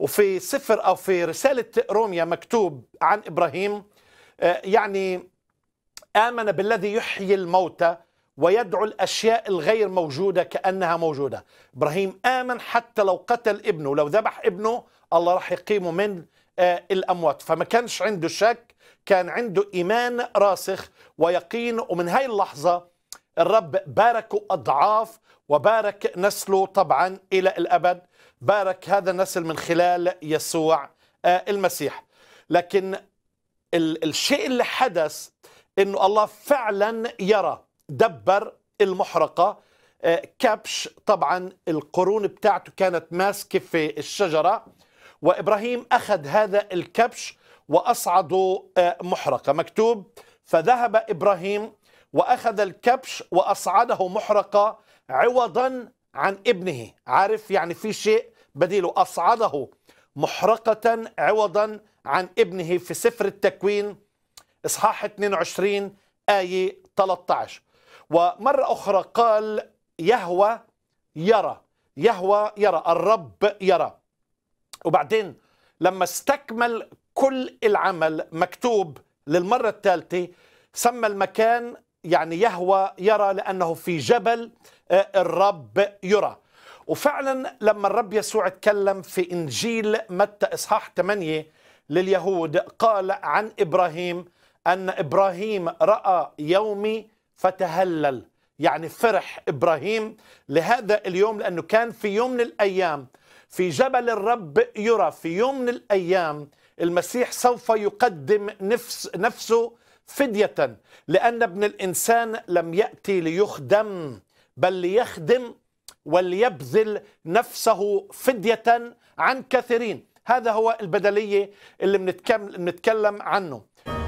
وفي سفر أو في رسالة روميا مكتوب عن إبراهيم آه، يعني آمن بالذي يحيي الموتى ويدعو الأشياء الغير موجودة كأنها موجودة إبراهيم آمن حتى لو قتل ابنه لو ذبح ابنه الله راح يقيمه من آه، الأموات فما كانش عنده شك كان عنده إيمان راسخ ويقين ومن هاي اللحظة الرب باركه أضعاف وبارك نسله طبعا إلى الأبد بارك هذا النسل من خلال يسوع آه، المسيح لكن الشيء اللي حدث انه الله فعلا يرى دبر المحرقه آه، كبش طبعا القرون بتاعته كانت ماسكه في الشجره وابراهيم اخذ هذا الكبش واصعده آه، محرقه مكتوب فذهب ابراهيم واخذ الكبش واصعده محرقه عوضا عن ابنه عارف يعني في شيء بديله أصعده محرقة عوضا عن ابنه في سفر التكوين إصحاح 22 آية 13 ومرة أخرى قال يهوى يرى يهوى يرى الرب يرى وبعدين لما استكمل كل العمل مكتوب للمرة الثالثة سمى المكان يعني يهوى يرى لأنه في جبل آه، الرب يرى وفعلا لما الرب يسوع اتكلم في إنجيل متى إصحاح 8 لليهود قال عن إبراهيم أن إبراهيم رأى يومي فتهلل يعني فرح إبراهيم لهذا اليوم لأنه كان في يوم من الأيام في جبل الرب يرى في يوم من الأيام المسيح سوف يقدم نفس نفسه فدية لأن ابن الإنسان لم يأتي ليخدم بل ليخدم وليبذل نفسه فدية عن كثيرين هذا هو البدلية اللي بنتكلم عنه